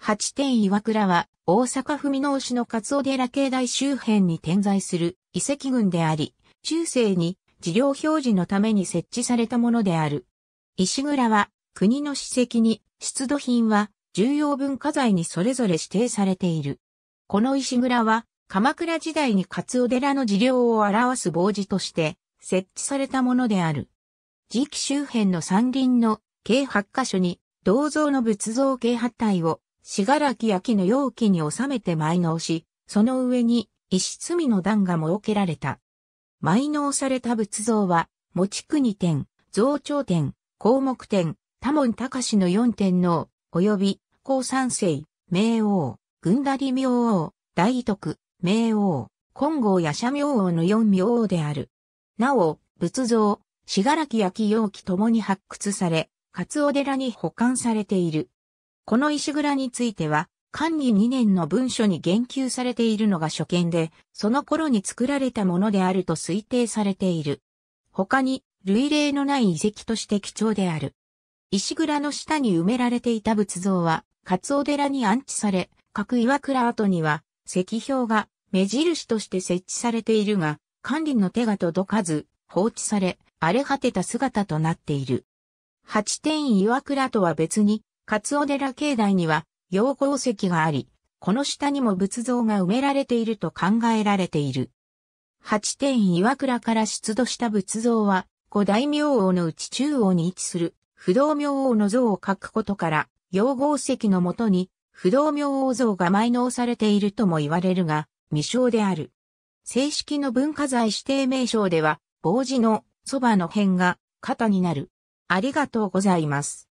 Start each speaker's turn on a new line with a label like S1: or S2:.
S1: 八点岩倉は、大阪府美牛市の勝尾寺境内周辺に点在する遺跡群であり、中世に事業表示のために設置されたものである。石倉は、国の史跡に、出土品は、重要文化財にそれぞれ指定されている。この石倉は、鎌倉時代に勝尾寺の事業を表す傍字として、設置されたものである。時期周辺の山林の計8カ所に、銅像の仏像計8体をしがらき焼の容器に収めて埋納し、その上に石積みの段が設けられた。埋納された仏像は、持国天、増長天、項目天、多門隆の四天皇、及び、高三世、明王、軍田利明王、大徳、明王、金剛や社明王の四明王である。なお、仏像、しがらき焼容器ともに発掘され、つお寺に保管されている。この石蔵については、管理2年の文書に言及されているのが初見で、その頃に作られたものであると推定されている。他に、類例のない遺跡として貴重である。石蔵の下に埋められていた仏像は、カツオ寺に安置され、各岩倉跡には、石標が目印として設置されているが、管理の手が届かず、放置され、荒れ果てた姿となっている。八点岩倉とは別に、勝尾寺境内には、養号石があり、この下にも仏像が埋められていると考えられている。八点岩倉から出土した仏像は、五大明王のうち中央に位置する、不動明王の像を書くことから、養号石のもとに、不動明王像が埋納されているとも言われるが、未称である。正式の文化財指定名称では、坊寺のそばの辺が肩になる。ありがとうございます。